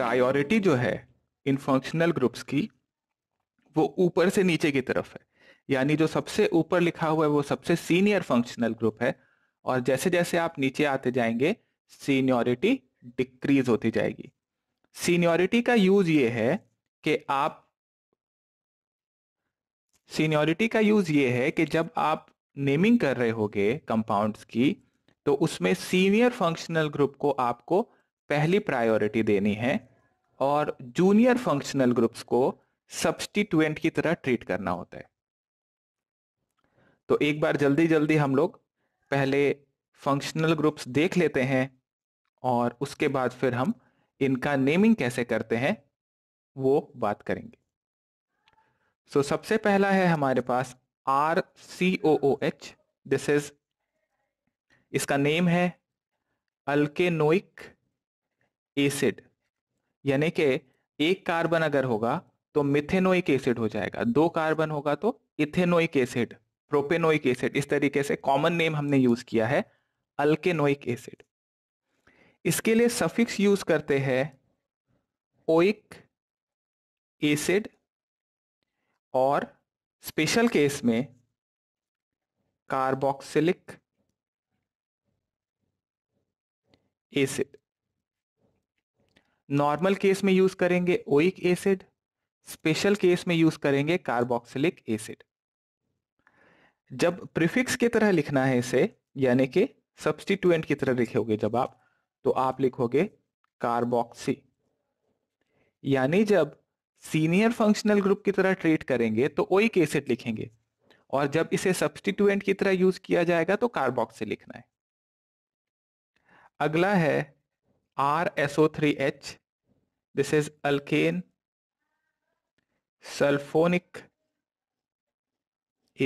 Priority जो है इन functional groups की वो ऊपर से नीचे की तरफ है यानी जो सबसे ऊपर लिखा हुआ है वो सबसे सीनियर फंक्शनल ग्रुप है और जैसे जैसे आप नीचे आते जाएंगे सीनियोरिटी डिक्रीज होती जाएगी सीनियोरिटी का यूज ये है कि आप सीनियोरिटी का यूज ये है कि जब आप नेमिंग कर रहे होगे कंपाउंड्स की तो उसमें सीनियर फंक्शनल ग्रुप को आपको पहली प्रायोरिटी देनी है और जूनियर फंक्शनल ग्रुप्स को सब्सटीट्यूएंट की तरह ट्रीट करना होता है तो एक बार जल्दी जल्दी हम लोग पहले फंक्शनल ग्रुप्स देख लेते हैं और उसके बाद फिर हम इनका नेमिंग कैसे करते हैं वो बात करेंगे सो so, सबसे पहला है हमारे पास R C O O H this is इसका नेम है अल्केनोइक एसिड यानी कि एक कार्बन अगर होगा तो मिथेनोइक एसिड हो जाएगा दो कार्बन होगा तो इथेनोइक एसिड प्रोपेनोइक एसिड इस तरीके से कॉमन नेम हमने यूज किया है अल्केनोइक एसिड इसके लिए सफिक्स यूज करते हैं ओइक एसिड और स्पेशल केस में कार्बोक्सिलिक एसिड नॉर्मल केस में यूज करेंगे ओइक एसिड स्पेशल केस में यूज करेंगे कार्बोक्सिलिक एसिड जब प्रिफिक्स की तरह लिखना है इसे यानी कि सब्सटीट्यूएंट की तरह लिखोगे जब आप तो आप लिखोगे कार्बोक्सी यानी जब सीनियर फंक्शनल ग्रुप की तरह ट्रीट करेंगे तो ओइक एसिड लिखेंगे और जब इसे सब्सटीट्यूएंट की तरह यूज किया जाएगा तो कार्बोक्सी लिखना है अगला है R S O three H this is alkane sulphonic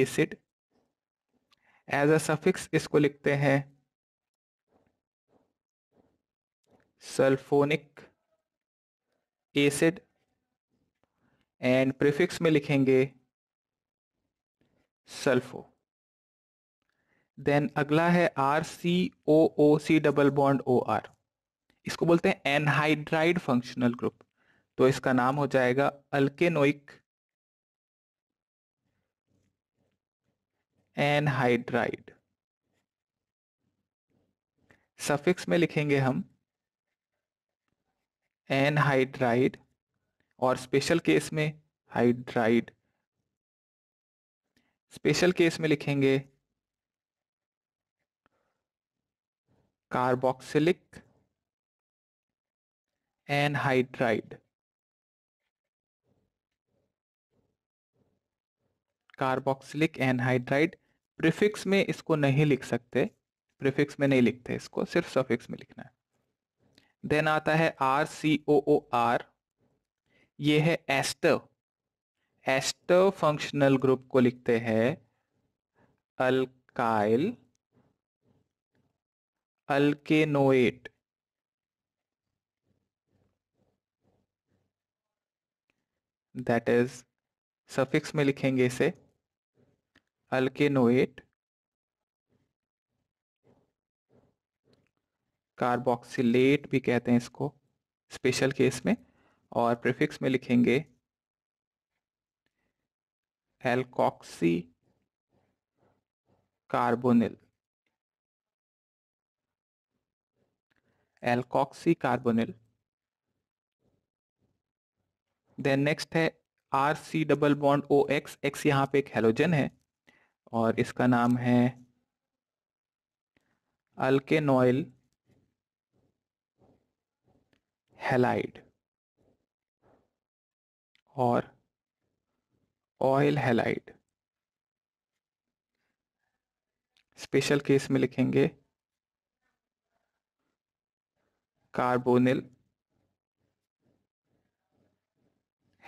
acid as a suffix इसको लिखते हैं सल्फोनिक एसिड एंड प्रिफिक्स में लिखेंगे सल्फो देन अगला है R C O O C double bond O R इसको बोलते हैं एनहाइड्राइड फंक्शनल ग्रुप तो इसका नाम हो जाएगा अल्केनोइक एनहाइड्राइड सफिक्स में लिखेंगे हम एनहाइड्राइड और स्पेशल केस में हाइड्राइड स्पेशल केस में लिखेंगे carboxylic anhydride carboxylic anhydride prefix में इसको नहीं लिख सकते प्रिफिक्स में नहीं लिखते इसको सिर्फ सफिक्स में लिखना है देन आता है R C O O are ये है एस्टर एस्टर फंक्शनल ग्रुप को लिखते हैं alkyl alkanoate that is suffix में लिखेंगे इसे अल्केनोएट कार्बोक्सिलेट भी कहते हैं इसको स्पेशल केस में और प्रिफिक्स में लिखेंगे alkoxy carbonyl alkoxy carbonyl then next है R C double bond O X X यहाँ पे एक हेलोजन है और इसका नाम है अल्केनोइल हेलाइड और ऑयल हेलाइड स्पेशल केस में लिखेंगे कार्बोनिल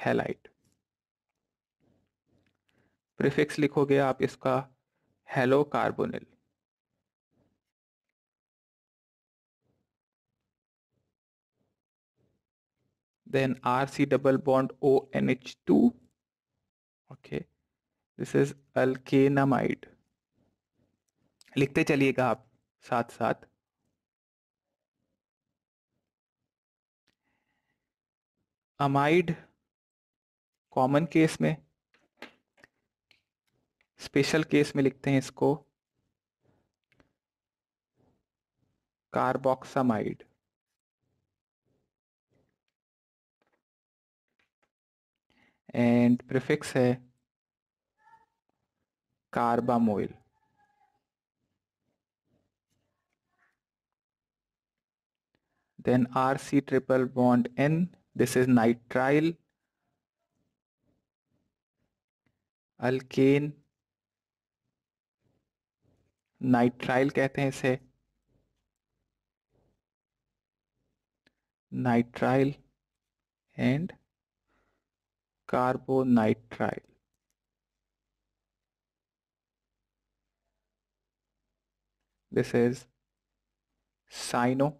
हेलाइट प्रीफिक्स लिखोगे आप इसका halo carbonyl bond O N H two okay this is alkanamide लिखते चलिएगा आप साथ साथ अमाइड कॉमन केस में स्पेशल केस में लिखते हैं इसको कार्बोक्सामाइड एंड प्रिफिक्स है carbamoyl then R C triple bond N this is nitrile alkane nitrile कहते हैं इसे nitrile and carbonitrile this is cyano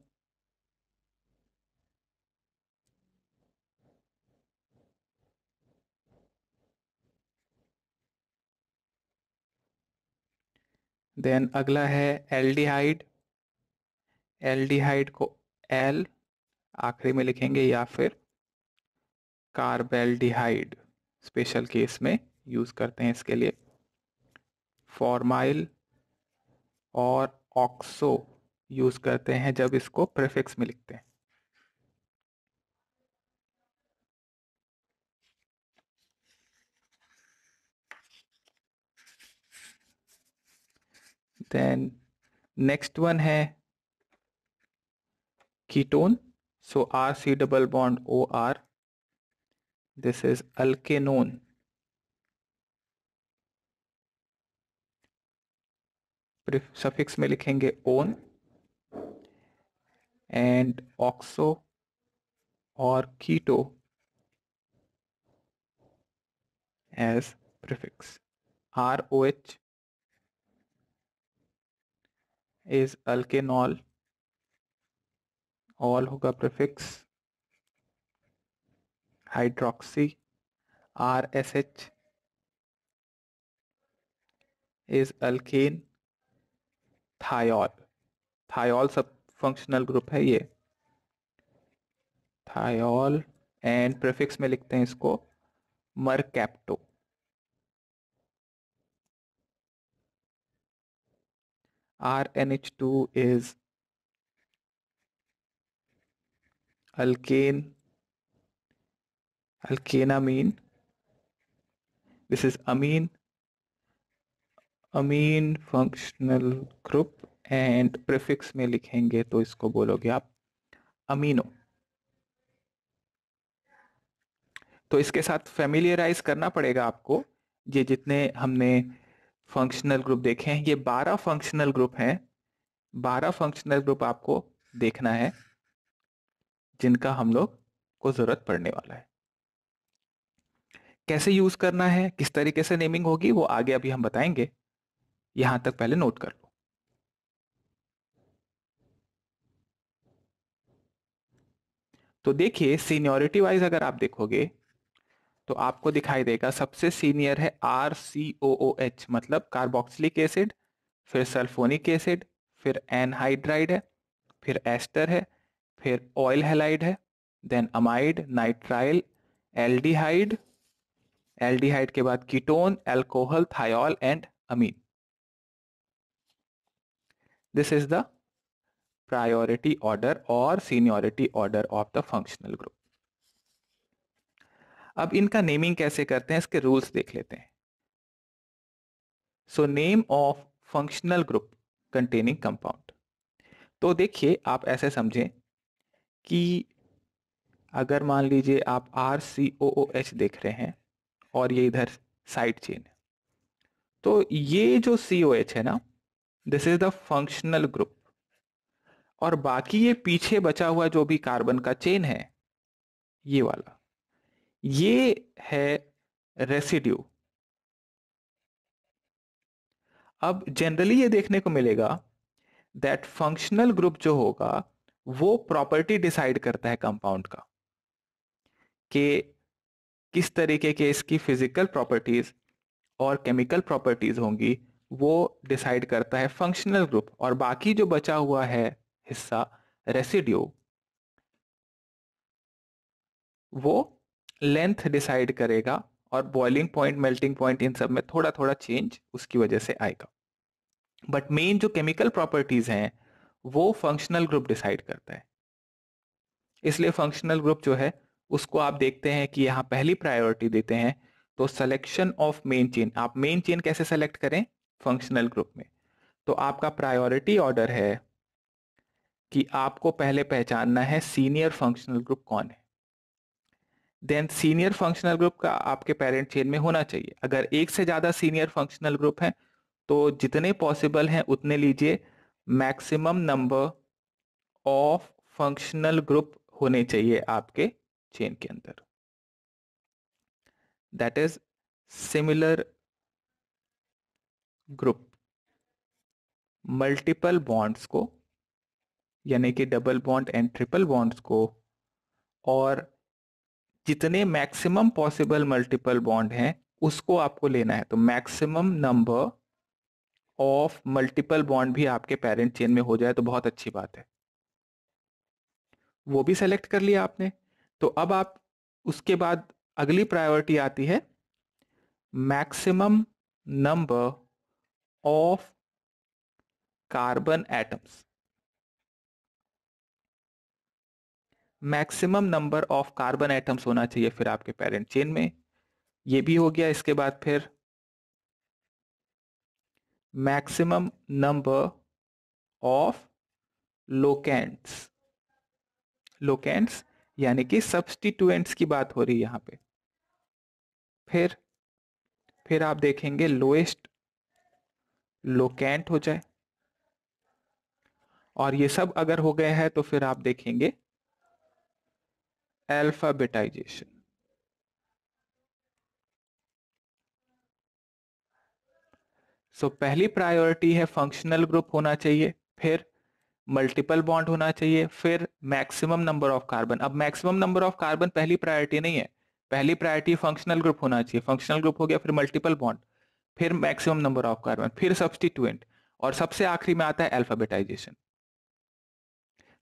then अगला है एल्डिहाइड एल्डिहाइड को एल आखिरी में लिखेंगे या फिर कार्बेल्डिहाइड स्पेशल केस में यूज़ करते हैं इसके लिए फॉर्माइल और ऑक्सो यूज़ करते हैं जब इसको प्रेफिक्स में लिखते हैं देन नेक्स्ट वन है ketone so R C double bond O R this is alkanone suffix में लिखेंगे ओन एंड ऑक्सो और keto as prefix R O H is alkanol ol होगा prefix hydroxy R S H is alkane thiol thiol सब functional group है ये thiol and prefix में लिखते हैं इसको mercapto RNH2 is alkane, alkanamine. This is amine, amine functional group and prefix में लिखेंगे तो इसको बोलोगे आप अमीनो तो इसके साथ फेमिलियराइज करना पड़ेगा आपको ये जितने हमने फंक्शनल ग्रुप देखे हैं ये बारह फंक्शनल ग्रुप हैं बारह फंक्शनल ग्रुप आपको देखना है जिनका हम लोग को जरूरत पड़ने वाला है कैसे यूज करना है किस तरीके से नेमिंग होगी वो आगे अभी हम बताएंगे यहां तक पहले नोट कर लो तो देखिए सीनियोरिटी वाइज अगर आप देखोगे तो आपको दिखाई देगा सबसे सीनियर है R C O O H मतलब कार्बोक्सिलिक एसिड फिर सल्फोनिक एसिड फिर एनहाइड्राइड है फिर एस्टर है फिर ऑयल हेलाइड है then amide nitrile aldehyde aldehyde के बाद ketone alcohol thiol and amine this is the priority order और seniority order of the functional group अब इनका नेमिंग कैसे करते हैं इसके रूल्स देख लेते हैं so name of functional group containing compound तो देखिए आप ऐसे समझें कि अगर मान लीजिए आप are C O O H देख रहे हैं और ये इधर साइड चेन है तो ये जो सी ओ एच है ना this is the functional group और बाकी ये पीछे बचा हुआ जो भी कार्बन का चेन है ये वाला ये है रेसिड्यू अब जनरली ये देखने को मिलेगा दैट फंक्शनल ग्रुप जो होगा वो प्रॉपर्टी डिसाइड करता है कंपाउंड का कि किस तरीके के इसकी फिजिकल प्रॉपर्टीज और केमिकल प्रॉपर्टीज होंगी वो डिसाइड करता है फंक्शनल ग्रुप और बाकी जो बचा हुआ है हिस्सा रेसिड्यू वो लेंथ डिसाइड करेगा और बॉइलिंग पॉइंट मेल्टिंग पॉइंट इन सब में थोड़ा थोड़ा चेंज उसकी वजह से आएगा बट मेन जो केमिकल प्रॉपर्टीज हैं वो फंक्शनल ग्रुप डिसाइड करता है इसलिए फंक्शनल ग्रुप जो है उसको आप देखते हैं कि यहाँ पहली प्रायोरिटी देते हैं तो सिलेक्शन ऑफ मेन चेन आप मेन चेन कैसे सेलेक्ट करें फंक्शनल ग्रुप में तो आपका प्रायोरिटी ऑर्डर है कि आपको पहले पहचानना है सीनियर फंक्शनल ग्रुप कौन है देन सीनियर फंक्शनल ग्रुप का आपके पेरेंट चेन में होना चाहिए अगर एक से ज़्यादा सीनियर फंक्शनल ग्रुप हैं तो जितने पॉसिबल हैं उतने लीजिए maximum number of functional group होने चाहिए आपके चेन के अंदर that is similar group multiple bonds को यानी कि double bond and triple bonds को और जितने मैक्सिमम पॉसिबल मल्टीपल बॉन्ड हैं उसको आपको लेना है तो maximum number of multiple bond भी आपके पेरेंट चेन में हो जाए तो बहुत अच्छी बात है वो भी सेलेक्ट कर लिया आपने तो अब आप उसके बाद अगली प्रायोरिटी आती है maximum number of carbon atoms maximum number of carbon atoms होना चाहिए फिर आपके पेरेंट चेन में ये भी हो गया इसके बाद फिर maximum number of locants locants यानी कि सब्सटीट्यूएंट्स की बात हो रही है यहां पे फिर फिर आप देखेंगे लोएस्ट लोकेंट हो जाए और ये सब अगर हो गया है तो फिर आप देखेंगे alphabetization सो so, पहली प्रायोरिटी है फंक्शनल ग्रुप होना चाहिए फिर मल्टीपल बॉन्ड होना चाहिए फिर मैक्सिमम नंबर ऑफ कार्बन अब मैक्सिमम नंबर ऑफ कार्बन पहली प्रायोरिटी नहीं है पहली प्रायोरिटी फंक्शनल ग्रुप होना चाहिए फंक्शनल ग्रुप हो गया फिर मल्टीपल बॉन्ड फिर मैक्सिमम नंबर ऑफ कार्बन फिर सब्सटीट्यूएंट और सबसे आखिरी में आता है एल्फाबेटाइजेशन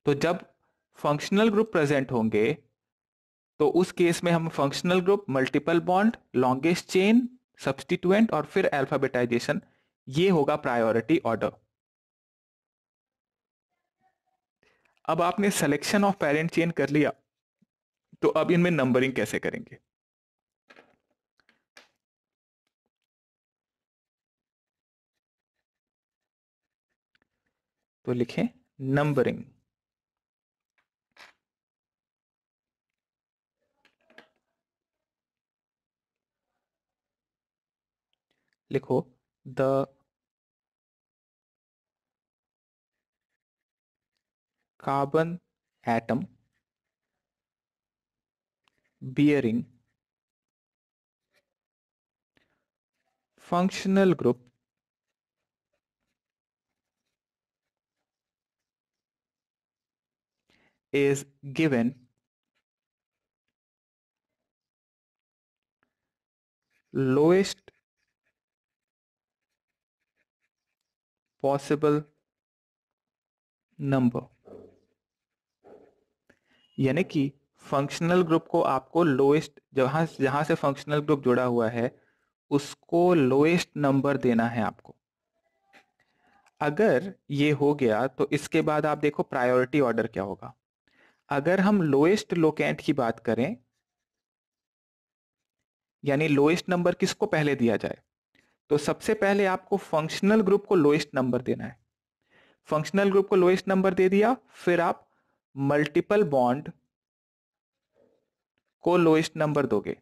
तो जब फंक्शनल ग्रुप प्रेजेंट होंगे तो उस केस में हम functional group multiple bond longest chain substituent और फिर अल्फाबेटाइजेशन ये होगा प्रायोरिटी ऑर्डर अब आपने सिलेक्शन ऑफ पेरेंट चेन कर लिया तो अब इनमें नंबरिंग कैसे करेंगे तो लिखें numbering The carbon atom bearing functional group is given lowest possible number यानी कि फंक्शनल ग्रुप को आपको लोएस्ट जहां जहां से फंक्शनल ग्रुप जुड़ा हुआ है उसको लोएस्ट नंबर देना है आपको अगर ये हो गया तो इसके बाद आप देखो प्रायोरिटी ऑर्डर क्या होगा अगर हम लोएस्ट लोकेंट की बात करें यानी लोएस्ट नंबर किसको पहले दिया जाए तो सबसे पहले आपको फंक्शनल ग्रुप को लोएस्ट नंबर देना है फंक्शनल ग्रुप को लोएस्ट नंबर दे दिया फिर आप मल्टीपल बॉन्ड को लोएस्ट नंबर दोगे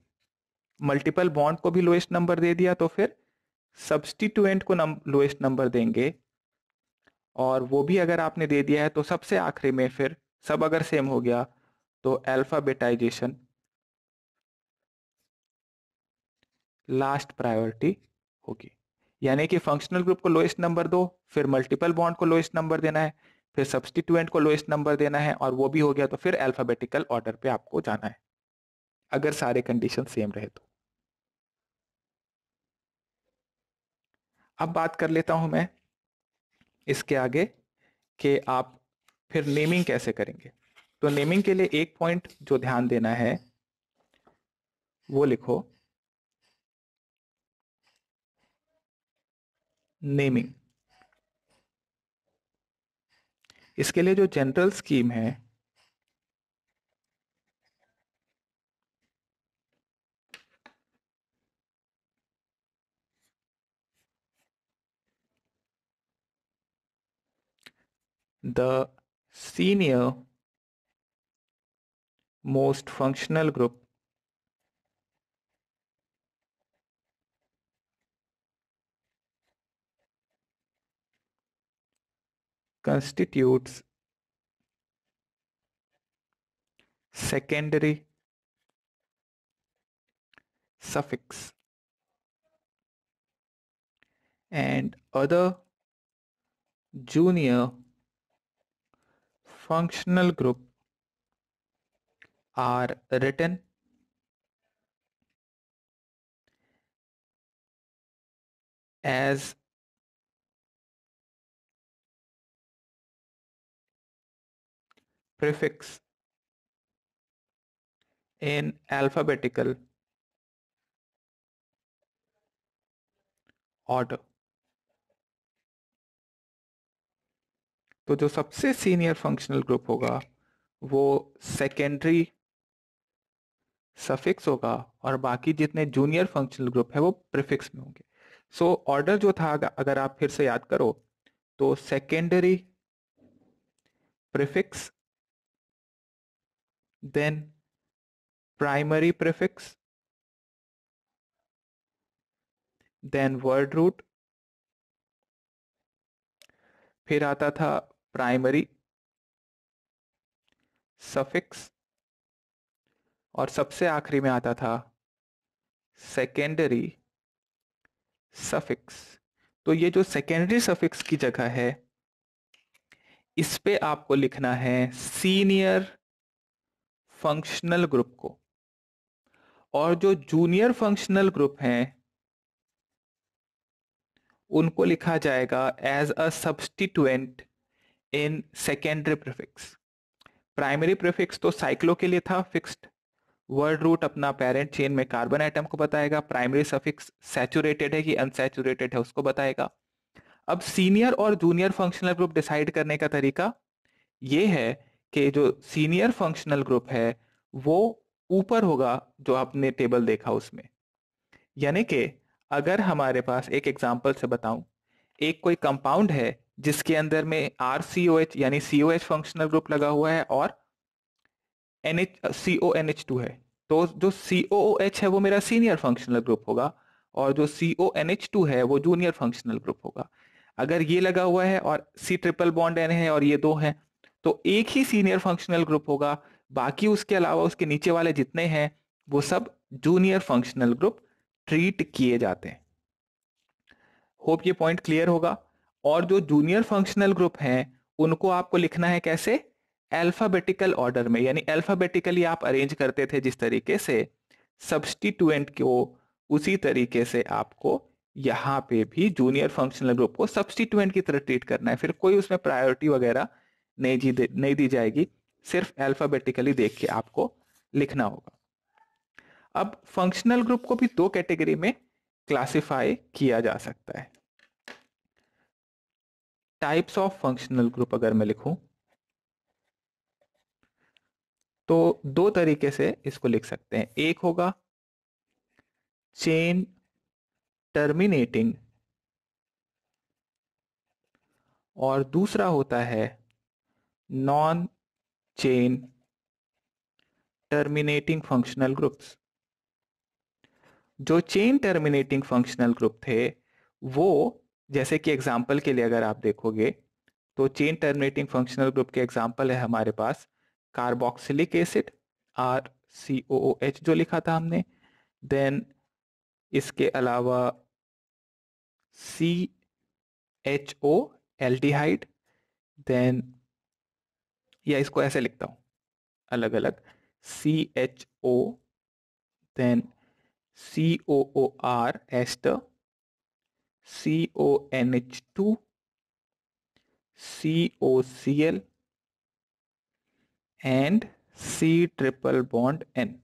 मल्टीपल बॉन्ड को भी लोएस्ट नंबर दे दिया तो फिर सब्सटीट्यूएंट को लोएस्ट नंबर देंगे और वो भी अगर आपने दे दिया है तो सबसे आखिरी में फिर सब अगर सेम हो गया तो अल्फाबेटाइजेशन लास्ट प्रायोरिटी होगी यानी कि फंक्शनल ग्रुप को लोएस्ट नंबर दो फिर मल्टीपल बॉन्ड को लोएस्ट नंबर देना है फिर सब्सटीट्यूएंट को लोएस्ट नंबर देना है और वो भी हो गया तो फिर अल्फाबेटिकल ऑर्डर पे आपको जाना है अगर सारे कंडीशन सेम रहे तो अब बात कर लेता हूं मैं इसके आगे कि आप फिर नेमिंग कैसे करेंगे तो नेमिंग के लिए एक पॉइंट जो ध्यान देना है वो लिखो नेमिंग इसके लिए जो जनरल स्कीम है the senior most functional group constitutes secondary suffix and other junior functional group are written as prefix in alphabetical order. तो जो सबसे सीनियर फंक्शनल ग्रुप होगा वो सेकेंडरी सफिक्स होगा और बाकी जितने जूनियर फंक्शनल ग्रुप है वो प्रिफिक्स में होंगे सो so, ऑर्डर जो था अगर आप फिर से याद करो तो secondary prefix then primary prefix then word root फिर आता था प्राइमरी सफिक्स और सबसे आखिरी में आता था सेकेंडरी सफिक्स तो ये जो सेकेंडरी सफिक्स की जगह है इस पे आपको लिखना है सीनियर फंक्शनल ग्रुप को और जो जूनियर फंक्शनल ग्रुप हैं उनको लिखा जाएगा as a substituent in secondary prefix primary prefix तो साइक्लो के लिए था फिक्स्ड वर्ड रूट अपना पेरेंट चेन में कार्बन आइटम को बताएगा प्राइमरी सफिक्स सैचुरेटेड है कि अनसेचुरेटेड है उसको बताएगा अब सीनियर और जूनियर फंक्शनल ग्रुप डिसाइड करने का तरीका ये है के जो सीनियर फंक्शनल ग्रुप है वो ऊपर होगा जो आपने टेबल देखा उसमें यानी कि अगर हमारे पास एक एग्जाम्पल से बताऊं एक कोई कंपाउंड है जिसके अंदर में आर सी ओ एच यानी C O H functional group लगा हुआ है और N H C O N H two है तो जो सी ओ एच है वो मेरा सीनियर फंक्शनल ग्रुप होगा और जो C O N H two है वो जूनियर फंक्शनल ग्रुप होगा अगर ये लगा हुआ है और सी ट्रिपल बॉन्ड एन है और ये दो हैं तो एक ही सीनियर फंक्शनल ग्रुप होगा बाकी उसके अलावा उसके नीचे वाले जितने हैं वो सब जूनियर फंक्शनल ग्रुप ट्रीट किए जाते हैं होप ये पॉइंट क्लियर होगा और जो जूनियर फंक्शनल ग्रुप हैं उनको आपको लिखना है कैसे अल्फाबेटिकल ऑर्डर में यानी अल्फाबेटिकली आप अरेंज करते थे जिस तरीके से सब्सटीट्यूएंट को उसी तरीके से आपको यहाँ पे भी जूनियर फंक्शनल ग्रुप को सब्सटीट्यूएंट की तरह ट्रीट करना है फिर कोई उसमें प्रायोरिटी वगैरह नहीं दी नहीं दी जाएगी सिर्फ अल्फाबेटिकली देख के आपको लिखना होगा अब फंक्शनल ग्रुप को भी दो कैटेगरी में क्लासिफाई किया जा सकता है टाइप्स ऑफ फंक्शनल ग्रुप अगर मैं लिखूं तो दो तरीके से इसको लिख सकते हैं एक होगा चेन टर्मिनेटिंग और दूसरा होता है non chain terminating functional groups जो चेन टर्मिनेटिंग फंक्शनल ग्रुप थे वो जैसे कि एग्जाम्पल के लिए अगर आप देखोगे तो चेन टर्मिनेटिंग फंक्शनल ग्रुप के एग्जाम्पल है हमारे पास carboxylic acid R C O O H जो लिखा था हमने देन इसके अलावा C H O L D aldehyde then या इसको ऐसे लिखता हूँ अलग अलग C H O then C O O R ester C O N H two C O C L and C triple bond N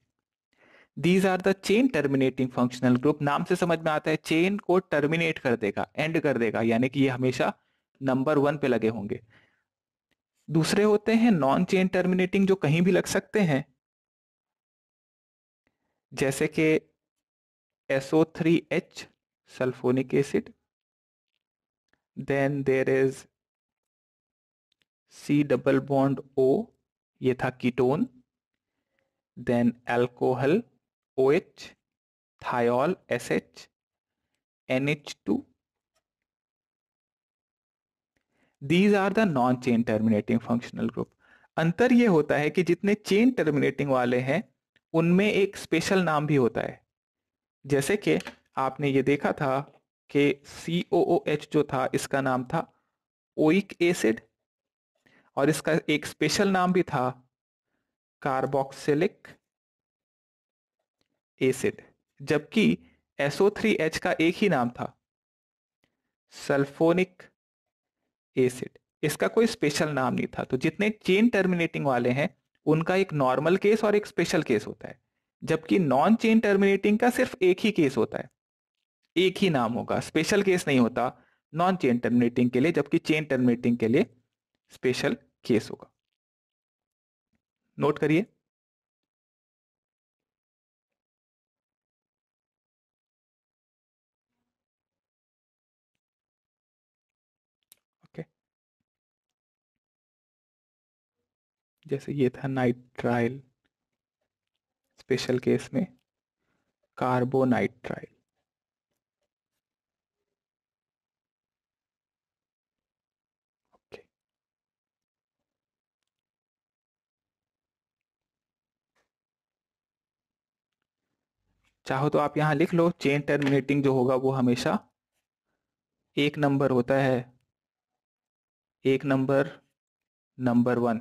these are the chain terminating functional group नाम से समझ में आता है चेन को terminate कर देगा and कर देगा यानी कि ये हमेशा नंबर वन पे लगे होंगे दूसरे होते हैं नॉन चेन टर्मिनेटिंग जो कहीं भी लग सकते हैं जैसे कि H sulfonic acid then there is C double bond O ये था ketone then alcohol O H thiol S H N H two these are the non chain terminating functional group अंतर ये होता है कि जितने चेन टर्मिनेटिंग वाले हैं उनमें एक स्पेशल नाम भी होता है जैसे कि आपने ये देखा था कि सी ओ ओ एच जो था इसका नाम था ओइक एसिड और इसका एक स्पेशल नाम भी था कार्बोक्सिलिक एसिड जबकि एसओ थ्री एच का एक ही नाम था सल्फोनिक एसिड इसका कोई स्पेशल नाम नहीं था तो जितने चेन टर्मिनेटिंग वाले हैं उनका एक नॉर्मल केस और एक स्पेशल केस होता है जबकि नॉन चेन टर्मिनेटिंग का सिर्फ एक ही केस होता है एक ही नाम होगा स्पेशल केस नहीं होता नॉन चेन टर्मिनेटिंग के लिए जबकि चेन टर्मिनेटिंग के लिए स्पेशल केस होगा नोट करिए जैसे ये था नाइट्राइल स्पेशल केस में कार्बोनाइट्राइल ट्रायल चाहो तो आप यहां लिख लो चेन टर्मिनेटिंग जो होगा वो हमेशा एक नंबर होता है एक नंबर नंबर वन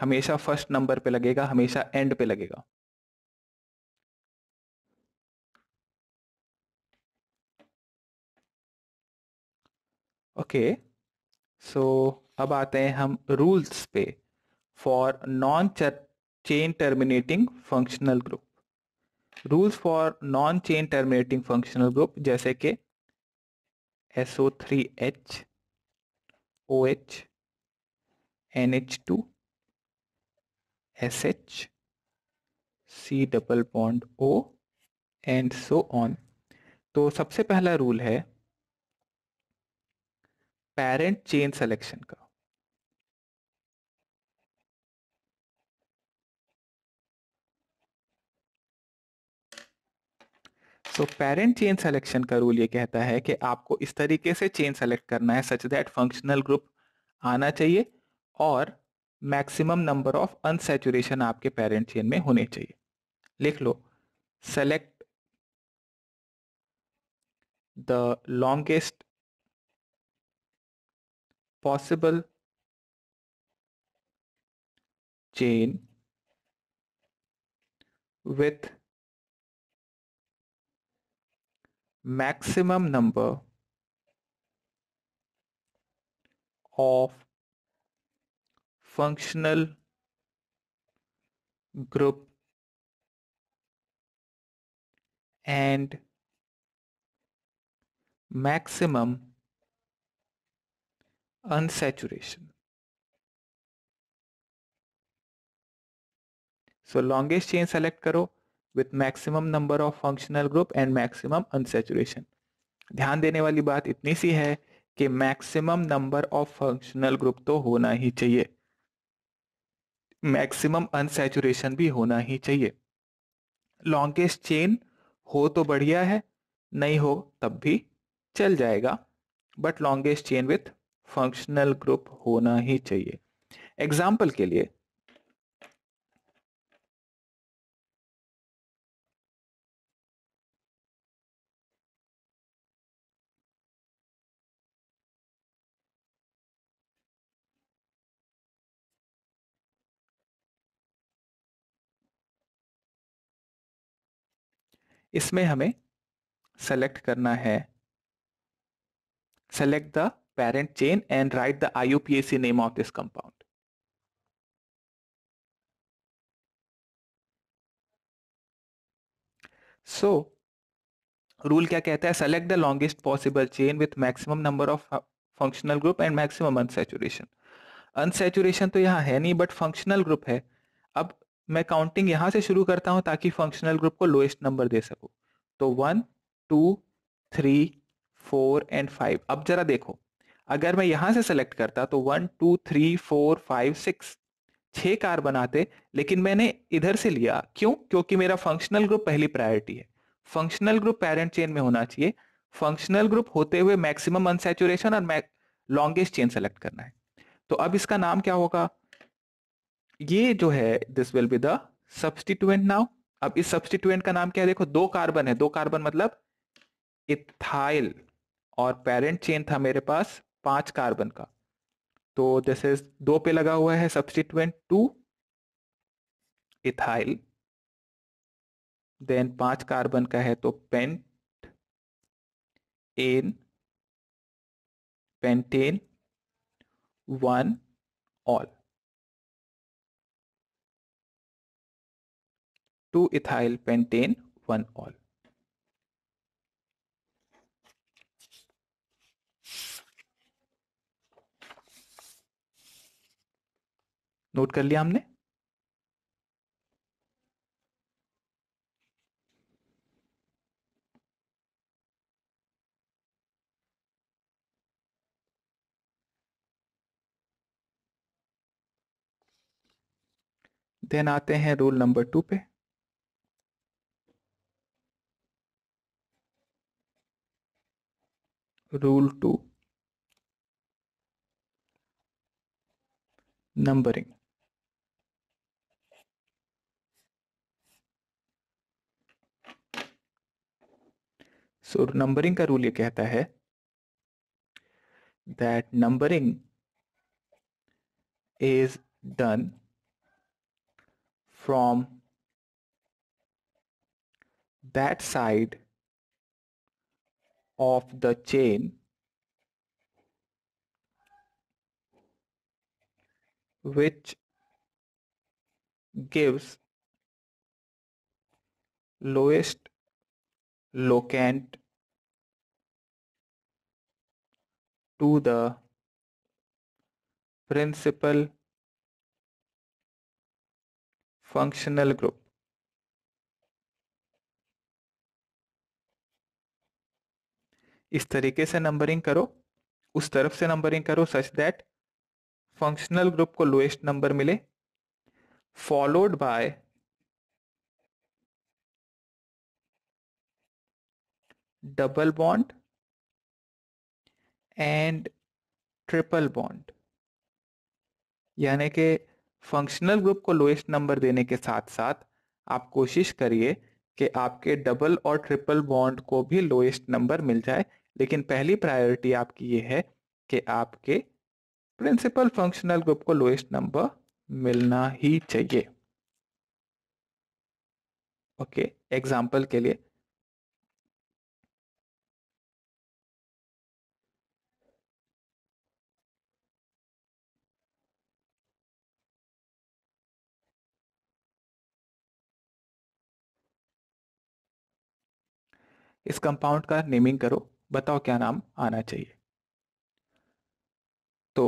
हमेशा फर्स्ट नंबर पे लगेगा हमेशा एंड पे लगेगा ओके okay, सो so, अब आते हैं हम रूल्स पे for non chain terminating functional group rules for non chain terminating functional group जैसे कि S O three H O H N H two S H C double bond O and so on तो सबसे पहला rule है parent chain selection का so parent chain selection का rule ये कहता है कि आपको इस तरीके से चेन सेलेक्ट करना है सच दैट फंक्शनल ग्रुप आना चाहिए और मैक्सिमम नंबर ऑफ अनसेचुरेशन आपके पेरेंट चेन में होने चाहिए लिख लो select the longest possible chain with maximum number of functional group and maximum unsaturation. So longest chain select करो with maximum number of functional group and maximum unsaturation. ध्यान देने वाली बात इतनी सी है कि maximum number of functional group तो होना ही चाहिए मैक्सिमम अनसेचुरेशन भी होना ही चाहिए लॉन्गेस्ट चेन हो तो बढ़िया है नहीं हो तब भी चल जाएगा but longest chain with functional group होना ही चाहिए एग्जाम्पल के लिए इसमें हमें सेलेक्ट करना है select the parent chain and write the I IUPAC name of this compound so so, rule क्या कहता है select the longest possible chain with maximum number of functional group and maximum unsaturation unsaturation तो यहाँ है नहीं but functional group है अब मैं काउंटिंग यहाँ से शुरू करता हूँ ताकि फंक्शनल ग्रुप को लोएस्ट नंबर दे सकूँ तो one two three four and five अब जरा देखो अगर मैं यहाँ से सेलेक्ट करता तो one two three four five six छः कार बनाते लेकिन मैंने इधर से लिया क्यों क्योंकि मेरा फंक्शनल ग्रुप पहली प्रायोरिटी है फंक्शनल ग्रुप पेरेंट चेन में होना चाहिए फंक्शनल ग्रुप होते हुए मैक्सिमम अनसेचुरेशन और लॉन्गेस्ट चेन सेलेक्ट करना है तो अब इसका नाम क्या होगा ये जो है this will be the substituent now अब इस सब्सटीट्यूएंट का नाम क्या है देखो दो कार्बन है दो कार्बन मतलब इथाइल और पेरेंट चेन था मेरे पास पांच कार्बन का तो जैसे दो पे लगा हुआ है सब्सटीट्यूएंट टू इथाइल देन पांच कार्बन का है तो pent an pentane one ol 2 ethyl pentane 1 all. Note कर लिया हमने देन आते हैं रूल नंबर टू पे rule two numbering so numbering का रूल ये कहता है that numbering is done from that side of the chain which gives lowest locant to the principal functional group इस तरीके से नंबरिंग करो उस तरफ से नंबरिंग करो सच दैट फंक्शनल ग्रुप को लोएस्ट नंबर मिले followed by double bond and triple bond यानी कि फंक्शनल ग्रुप को लोएस्ट नंबर देने के साथ साथ आप कोशिश करिए कि आपके डबल और ट्रिपल बॉन्ड को भी लोएस्ट नंबर मिल जाए लेकिन पहली प्रायोरिटी आपकी ये है कि आपके प्रिंसिपल फंक्शनल ग्रुप को लोएस्ट नंबर मिलना ही चाहिए ओके okay, एग्जाम्पल के लिए इस कंपाउंड का नेमिंग करो बताओ क्या नाम आना चाहिए तो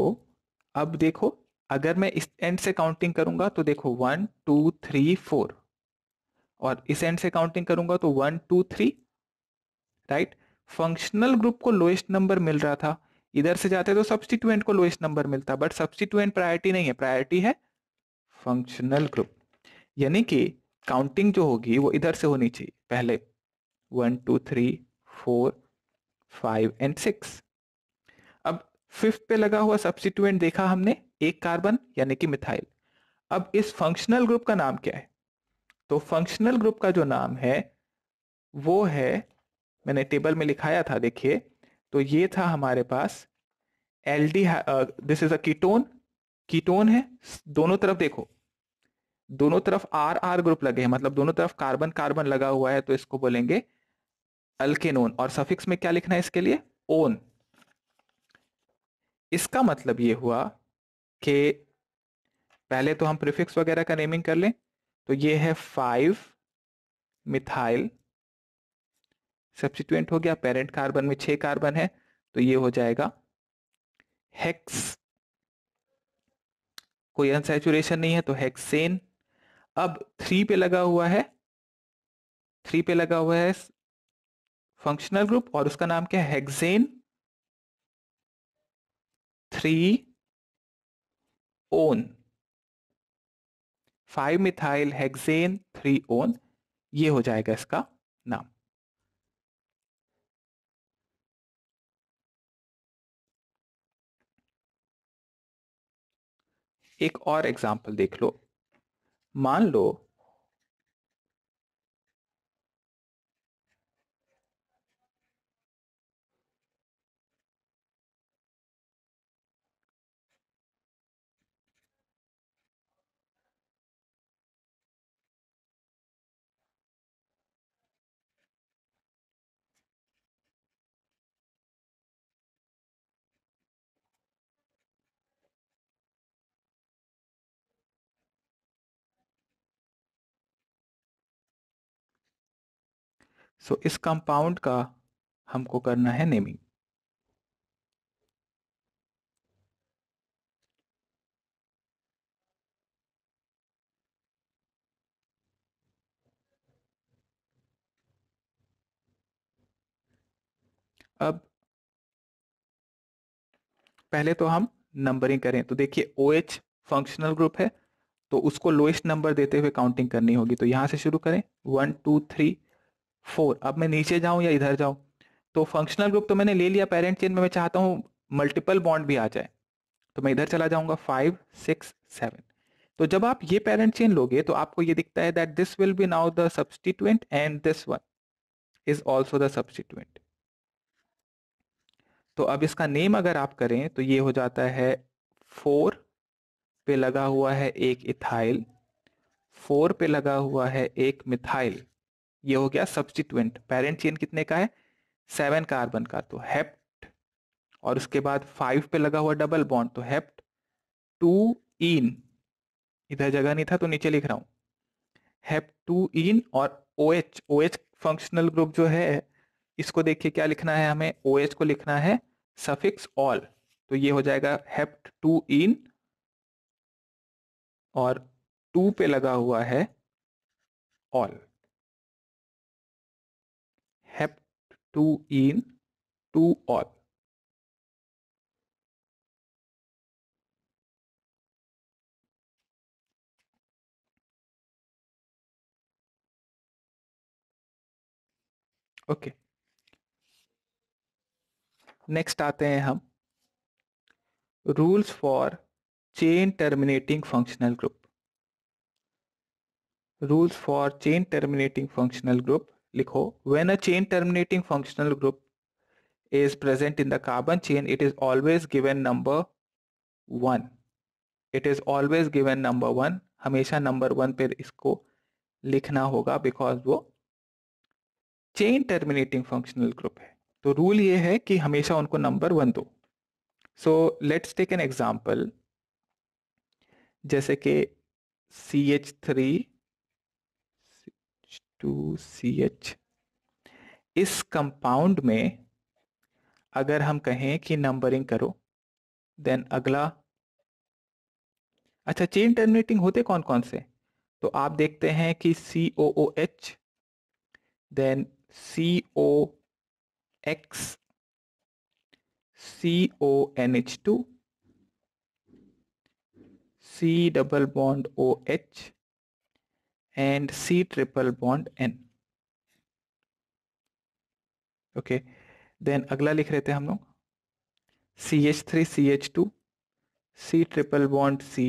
अब देखो अगर मैं इस एंड से काउंटिंग करूंगा तो देखो वन टू थ्री फोर और इस एंड से काउंटिंग करूंगा तो one two three right functional group को लोएस्ट नंबर मिल रहा था इधर से जाते तो सब्सटीट्यूएंट को लोएस्ट नंबर मिलता बट सब्सिट्यूएंट प्रायोरिटी नहीं है प्रायोरिटी है फंक्शनल ग्रुप यानी कि काउंटिंग जो होगी वो इधर से होनी चाहिए पहले one two three four five and six अब फिफ्थ पे लगा हुआ सब्सिट्यूएंट देखा हमने एक कार्बन यानी कि मिथाइल अब इस फंक्शनल ग्रुप का नाम क्या है तो फंक्शनल ग्रुप का जो नाम है वो है मैंने टेबल में लिखाया था देखिए तो ये था हमारे पास L D this is a ketone ketone है दोनों तरफ देखो दोनों तरफ आर आर ग्रुप लगे हैं मतलब दोनों तरफ कार्बन कार्बन लगा हुआ है तो इसको बोलेंगे अल्केनोन और सफिक्स में क्या लिखना है इसके लिए ओन इसका मतलब ये हुआ कि पहले तो हम प्रिफिक्स वगैरह का नेमिंग कर लें तो ये है फाइव मिथाइल सब्सिट्यूएंट हो गया पेरेंट कार्बन में छह कार्बन है तो ये हो जाएगा हेक्स कोई अनसेचुरेशन नहीं है तो हेक्सेन अब थ्री पे लगा हुआ है थ्री पे लगा हुआ है फंक्शनल ग्रुप और उसका नाम क्या है hexane three one five methyl hexane three one ये हो जाएगा इसका नाम एक और एग्जाम्पल देख लो मान लो सो इस कंपाउंड का हमको करना है नेमिंग अब पहले तो हम नंबरिंग करें तो देखिए ओ एच फंक्शनल ग्रुप है तो उसको लोएस्ट नंबर देते हुए काउंटिंग करनी होगी तो यहां से शुरू करें वन टू थ्री फोर अब मैं नीचे जाऊं या इधर जाऊं तो फंक्शनल ग्रुप तो मैंने ले लिया पेरेंट चेन में मैं चाहता हूं मल्टीपल बॉन्ड भी आ जाए तो मैं इधर चला जाऊंगा फाइव सिक्स सेवन तो जब आप ये पेरेंट चेन लोगे तो आपको ये दिखता है that this will be now the substituent and this one is also the substituent तो अब इसका नेम अगर आप करें तो ये हो जाता है फोर पे लगा हुआ है एक इथाइल फोर पे लगा हुआ है एक मिथाइल ये हो गया सब्सटीट्यूएंट पेरेंट चेन कितने का है सेवन कार्बन का तो हेप्ट और उसके बाद फाइव पे लगा हुआ डबल बॉन्ड तो हेप्ट टू इन इधर जगह नहीं था तो नीचे लिख रहा हूं हेप टू इन और O H O H functional group जो है इसको देखिए क्या लिखना है हमें ओ एच को लिखना है सफिक्स ऑल तो ये हो जाएगा हेप्ट टू इन और टू पे लगा हुआ है ol helped two in to all. Okay next आते हैं हम rules for chain terminating functional group rules for chain terminating functional group लिखो when a chain terminating functional group is present in the carbon chain it is always given number one it is always given number one हमेशा number one पर इसको लिखना होगा because वो chain terminating functional group है तो rule ये है कि हमेशा उनको नंबर वन दो so let's take an example जैसे कि C H three two C H इस कंपाउंड में अगर हम कहें कि नंबरिंग करो देन अगला अच्छा चेन टर्मिनेटिंग होते कौन कौन से तो आप देखते हैं कि C O O H then C O X C O N H two C double bond O H and C triple bond N okay okay. Then अगला लिख रहे थे हम लोग C H three C H two C triple bond C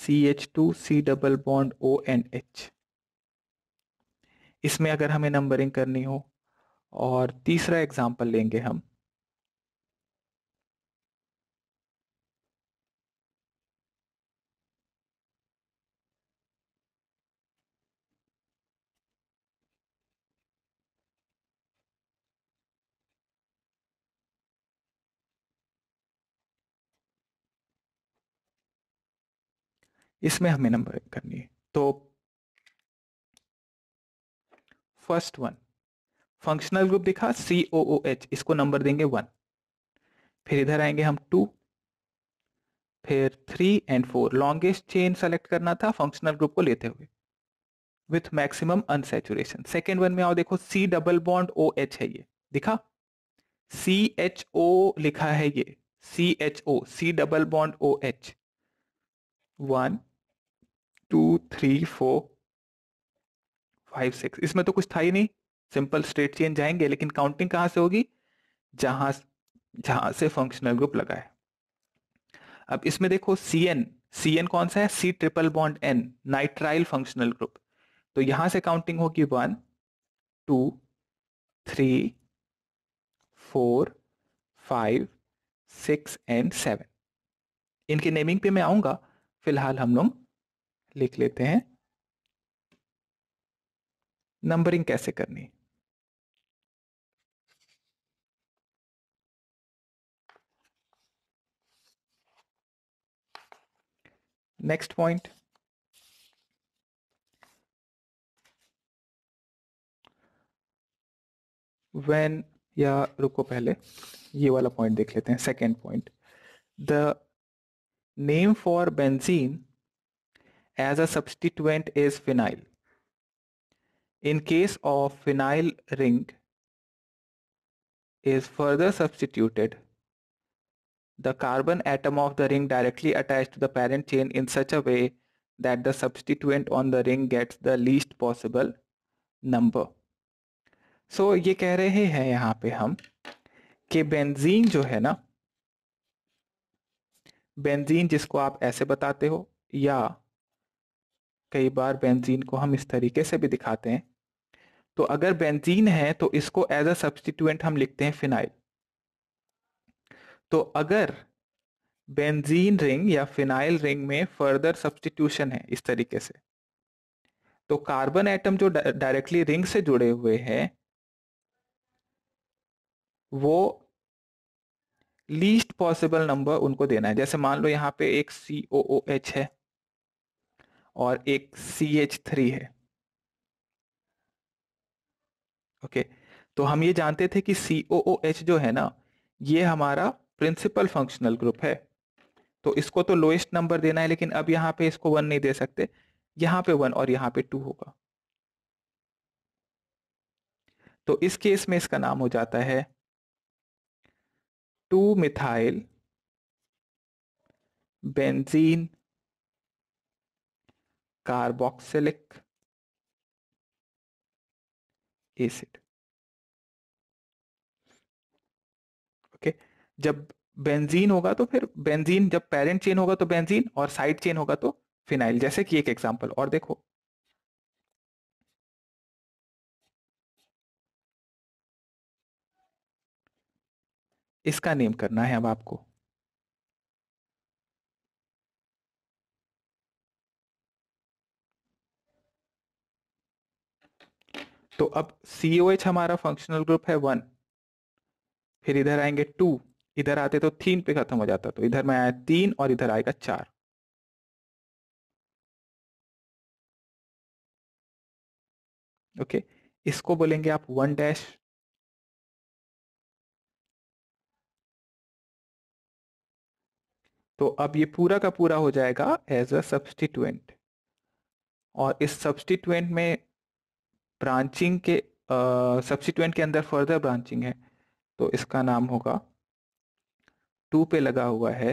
C H two C double bond O and H इसमें अगर हमें numbering करनी हो और तीसरा एग्जाम्पल लेंगे हम इसमें हमें नंबरिंग करनी है तो फर्स्ट वन फंक्शनल ग्रुप दिखा सी ओ ओ एच इसको नंबर देंगे वन फिर इधर आएंगे हम टू फिर three and four longest chain select करना था फंक्शनल ग्रुप को लेते हुए with maximum unsaturation second one में आओ देखो C double bond O H है ये दिखा सी एच ओ लिखा है ये C H O C double bond O H one two three four five six इसमें तो कुछ था ही नहीं सिंपल स्टेट चेंज जाएंगे लेकिन काउंटिंग कहां से होगी जहां जहां से फंक्शनल ग्रुप लगा है अब इसमें देखो सी एन सी एन कौन सा है C triple bond N nitrile functional group तो यहां से काउंटिंग होगी one two three four five six and seven इनके नेमिंग पे मैं आऊंगा फिलहाल हम लोग लिख लेते हैं नंबरिंग कैसे करनी नेक्स्ट पॉइंट वेन या रुको पहले ये वाला पॉइंट देख लेते हैं second point the name for benzene as a substituent is phenyl. In case of phenyl ring is further substituted, the carbon atom of the ring directly attached to the parent chain in such a way that the substituent on the ring gets the least possible number. so, ये कह रहे हैं यहाँ पे हम कि benzene जो है ना बेंजीन जिसको आप ऐसे बताते हो या कई बार बेंजीन को हम इस तरीके से भी दिखाते हैं तो अगर बेंजीन है तो इसको एज अ सब्सटीट्यूएंट हम लिखते हैं फिनाइल तो अगर बेंजीन रिंग या फिनाइल रिंग में फर्दर सब्सटीट्यूशन है इस तरीके से तो कार्बन एटम जो डायरेक्टली रिंग से जुड़े हुए हैं वो लीस्ट पॉसिबल नंबर उनको देना है जैसे मान लो यहाँ पे एक सी ओ ओ एच है और एक सी एच थ्री है ओके तो हम ये जानते थे कि सी ओ ओ एच जो है ना ये हमारा प्रिंसिपल फंक्शनल ग्रुप है तो इसको तो लोएस्ट नंबर देना है लेकिन अब यहां पे इसको वन नहीं दे सकते यहां पे वन और यहां पे टू होगा तो इस केस में इसका नाम हो जाता है two methyl benzene carboxylic acid okay okay. जब बेंजीन होगा तो फिर बेंजीन जब पेरेंट चेन होगा तो बेंजीन और साइड चेन होगा तो फिनाइल जैसे कि एक एग्जांपल और देखो इसका नेम करना है अब आपको तो अब सी ओ एच हमारा फंक्शनल ग्रुप है वन फिर इधर आएंगे टू इधर आते तो तीन पे खत्म हो जाता तो इधर में आया तीन और इधर आएगा चार ओके okay. इसको बोलेंगे आप वन डैश तो अब ये पूरा का पूरा हो जाएगा एज अ सब्सटीट्यूएंट और इस सब्सटीट्यूएंट में ब्रांचिंग के सब्सिट्यूएंट के अंदर फर्दर ब्रांचिंग है तो इसका नाम होगा टू पे लगा हुआ है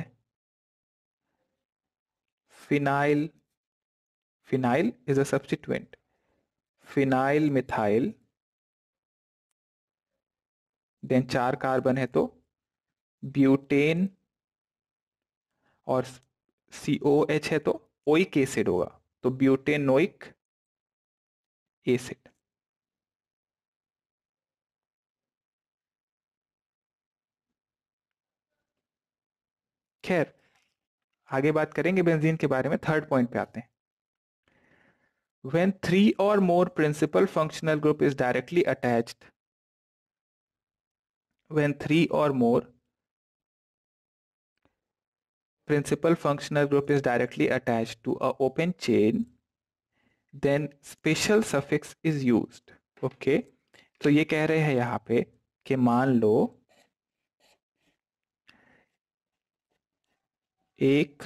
phenyl phenyl is a substituent phenyl methyl then चार कार्बन है तो ब्यूटेन और सी ओ एच है तो ओइक एसिड होगा तो ब्यूटेनोइक एसिड खैर आगे बात करेंगे बेंजीन के बारे में थर्ड पॉइंट पे आते हैं when three or more principal functional group is directly attach when three or more principal functional group is directly attach to a open chain then special suffix is use okay तो ये कह रहे हैं यहां पर मान लो एक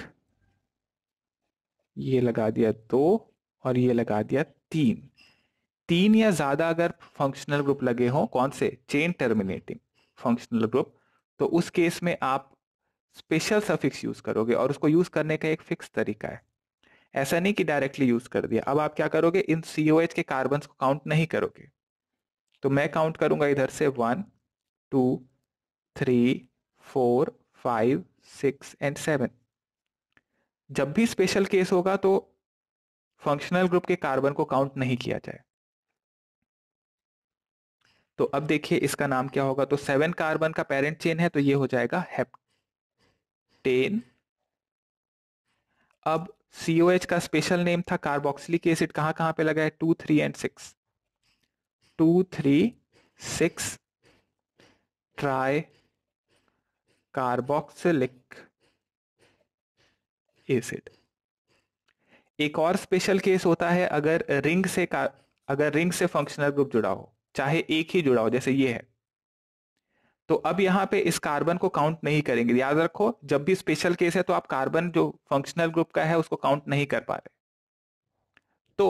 ये लगा दिया दो और ये लगा दिया तीन तीन या ज्यादा अगर फंक्शनल ग्रुप लगे हों कौन से चेन टर्मिनेटिंग फंक्शनल ग्रुप तो उस केस में आप स्पेशल सफिक्स यूज करोगे और उसको यूज करने का एक फिक्स तरीका है ऐसा नहीं कि डायरेक्टली यूज कर दिया अब आप क्या करोगे इन एच के कार्बन को काउंट नहीं करोगे तो मैं काउंट करूंगा इधर से one two three four five six and seven जब भी स्पेशल केस होगा तो फंक्शनल ग्रुप के कार्बन को काउंट नहीं किया जाए तो अब देखिए इसका नाम क्या होगा तो सेवन कार्बन का पेरेंट चेन है तो ये हो जाएगा हेप्टेन अब COH का स्पेशल नेम था कार्बोक्सिलिक एसिड कहां कहां पे लगा है two three and six two three six tri carboxylic acid एक और स्पेशल केस होता है अगर रिंग से अगर रिंग से फंक्शनल ग्रुप जुड़ा हो चाहे एक ही जुड़ा हो जैसे ये है तो अब यहां पे इस कार्बन को काउंट नहीं करेंगे याद रखो जब भी स्पेशल केस है तो आप कार्बन जो फंक्शनल ग्रुप का है उसको काउंट नहीं कर पा रहे तो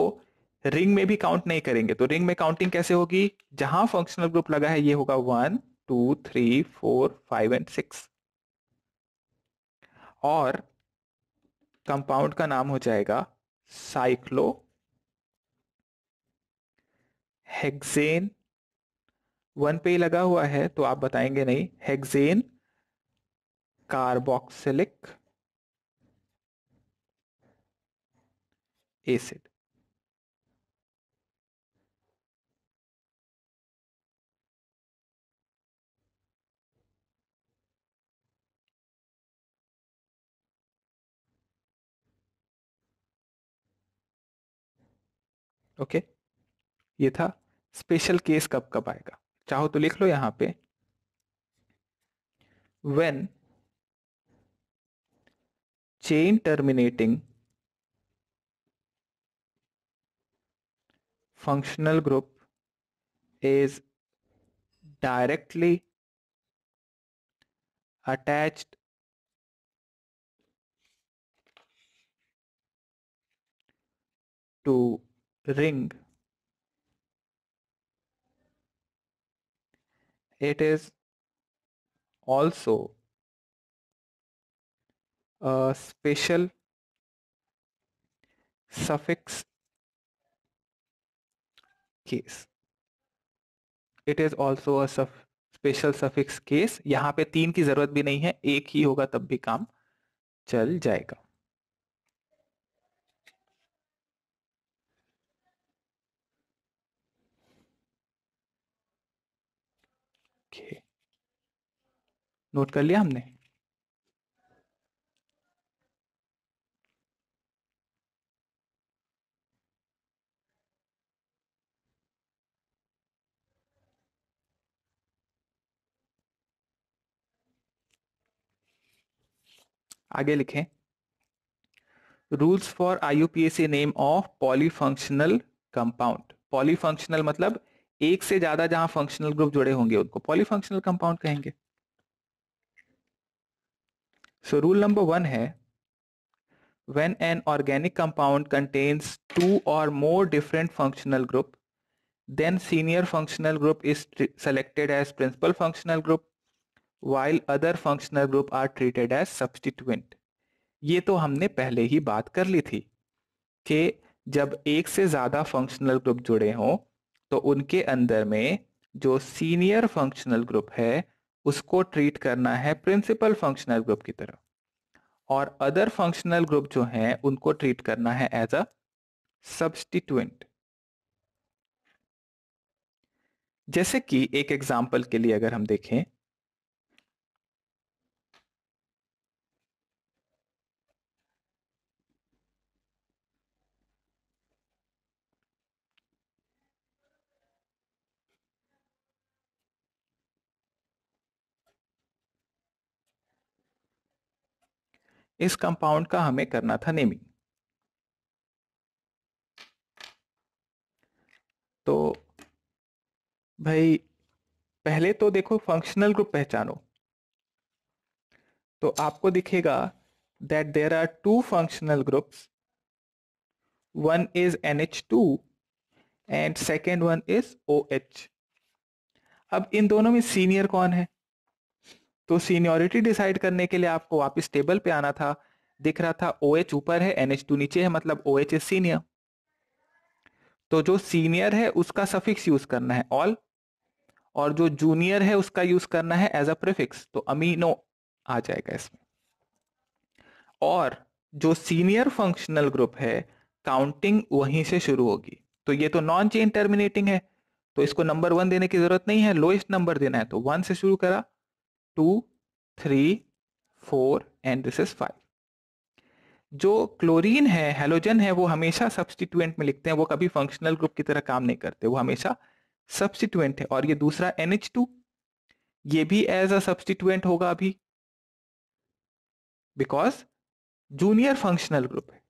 रिंग में भी काउंट नहीं करेंगे तो रिंग में काउंटिंग कैसे होगी जहां फंक्शनल ग्रुप लगा है ये होगा one two three four five and six और कंपाउंड का नाम हो जाएगा साइक्लो हेक्सेन वन पे ही लगा हुआ है तो आप बताएंगे नहीं हेक्सेन कार्बोक्सिलिक एसिड ओके ये था स्पेशल केस कब कब आएगा चाहो तो लिख लो यहां पे when chain terminating functional group is directly attach to ring. It is also a special suffix case. It is also a suff special suffix case यहाँ पे तीन की जरूरत भी नहीं है एक ही होगा तब भी काम चल जाएगा नोट कर लिया हमने आगे लिखें rules for IUPAC name of polyfunctional compound polyfunctional मतलब एक से ज्यादा जहां फंक्शनल ग्रुप जुड़े होंगे उनको पॉलीफंक्शनल कंपाउंड कहेंगे सो रूल नंबर वन है when an organic compound contains two or more different functional group then senior functional group is selected as principal functional group while other functional group are treated as substituent ये तो हमने पहले ही बात कर ली थी कि जब एक से ज्यादा फंक्शनल ग्रुप जुड़े हों तो उनके अंदर में जो सीनियर फंक्शनल ग्रुप है उसको ट्रीट करना है प्रिंसिपल फंक्शनल ग्रुप की तरह और अदर फंक्शनल ग्रुप जो है उनको ट्रीट करना है एज अ सब्सटीट्यूएंट जैसे कि एक एग्जाम्पल के लिए अगर हम देखें इस कंपाउंड का हमें करना था नेमिंग तो भाई पहले तो देखो फंक्शनल ग्रुप पहचानो तो आपको दिखेगा that there are two functional groups H two and second one is O H अब इन दोनों में सीनियर कौन है तो सीनियोरिटी डिसाइड करने के लिए आपको वापस टेबल पे आना था दिख रहा था ओ OH ऊपर है एन तो नीचे है मतलब ओ एच इज सीनियर तो जो सीनियर है उसका सफिक्स यूज करना है ऑल और जो जूनियर है उसका यूज करना है एज अ प्रिफिक्स तो अमीनो आ जाएगा इसमें और जो सीनियर फंक्शनल ग्रुप है काउंटिंग वहीं से शुरू होगी तो ये तो नॉन चेन टर्मिनेटिंग है तो इसको नंबर वन देने की जरूरत नहीं है लोएस्ट नंबर देना है तो वन से शुरू करा two three four and this is five जो क्लोरीन है हेलोजन है वो हमेशा सब्सटीट्यूएंट में लिखते हैं वो कभी फंक्शनल ग्रुप की तरह काम नहीं करते वो हमेशा सब्सटीट्यूएंट है और ये दूसरा एन ये भी एज अ सब्सटीट्यूएंट होगा अभी बिकॉज जूनियर फंक्शनल ग्रुप है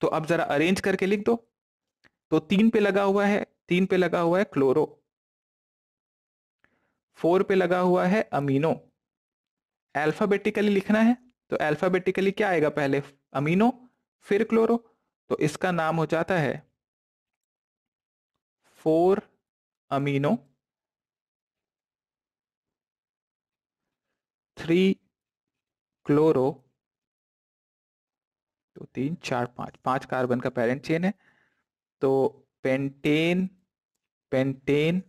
तो अब जरा अरेंज करके लिख दो तो तीन पे लगा हुआ है तीन पे लगा हुआ है क्लोरो फोर पे लगा हुआ है अमीनो अल्फाबेटिकली लिखना है तो अल्फाबेटिकली क्या आएगा पहले अमीनो फिर क्लोरो तो इसका नाम हो जाता है फोर अमीनो थ्री क्लोरो तो तीन चार पांच पांच कार्बन का पेरेंट चेन है तो pentane pentane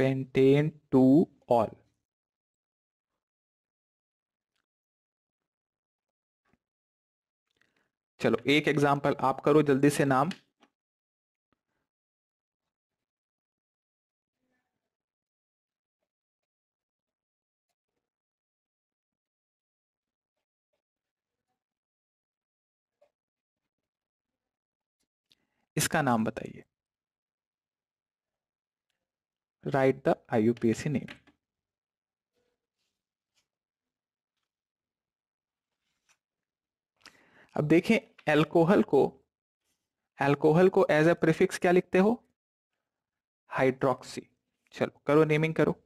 pentane two ol चलो एक एग्जाम्पल आप करो जल्दी से नाम इसका नाम बताइए write the IUPAC name. अब देखें एल्कोहल को एल्कोहल को एज अ प्रिफिक्स क्या लिखते हो हाइड्रोक्सी चलो करो नेमिंग करो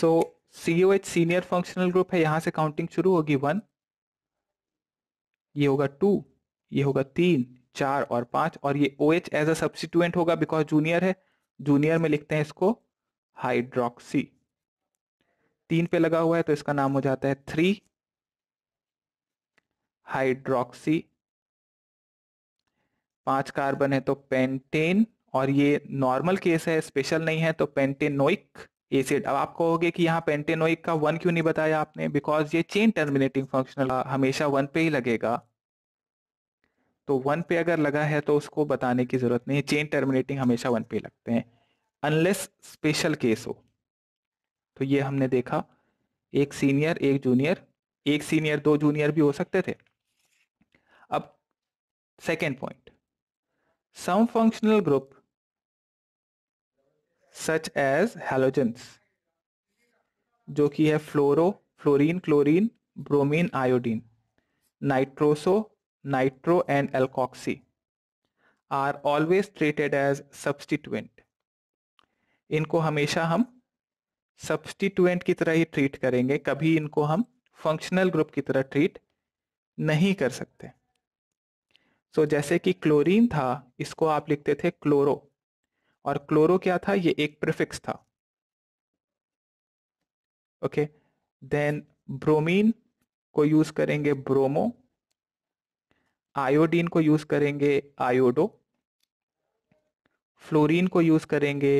so CO H senior functional group है यहां से काउंटिंग शुरू होगी वन ये होगा टू ये होगा तीन चार और पांच और ये O H as a substituent होगा बिकॉज जूनियर है जूनियर में लिखते हैं इसको हाइड्रोक्सी तीन पे लगा हुआ है तो इसका नाम हो जाता है थ्री हाइड्रोक्सी पांच कार्बन है तो पेंटेन और ये नॉर्मल केस है स्पेशल नहीं है तो पेंटेनोइक एसिड अब आप कहोगे कि यहाँ पेंटेनोइक का वन क्यों नहीं बताया आपने बिकॉज ये चेन टर्मिनेटिंग फंक्शनल हमेशा वन पे ही लगेगा तो वन पे अगर लगा है तो उसको बताने की जरूरत नहीं है चेन टर्मिनेटिंग हमेशा वन पे लगते हैं अनलेस स्पेशल केस हो तो ये हमने देखा एक सीनियर एक जूनियर एक सीनियर दो जूनियर भी हो सकते थे अब second point some functional group such as halogens जो कि है fluoro fluorine chlorine bromine iodine nitroso nitro and alkoxy are always treated as substituent इनको हमेशा हम सब्सटीटेंट की तरह ही ट्रीट करेंगे कभी इनको हम फंक्शनल ग्रुप की तरह ट्रीट नहीं कर सकते सो so, जैसे कि क्लोरीन था इसको आप लिखते थे क्लोरो और क्लोरो क्या था ये एक प्रिफिक्स था ओके देन ब्रोमीन को यूज करेंगे ब्रोमो आयोडीन को यूज करेंगे आयोडो फ्लोरीन को यूज करेंगे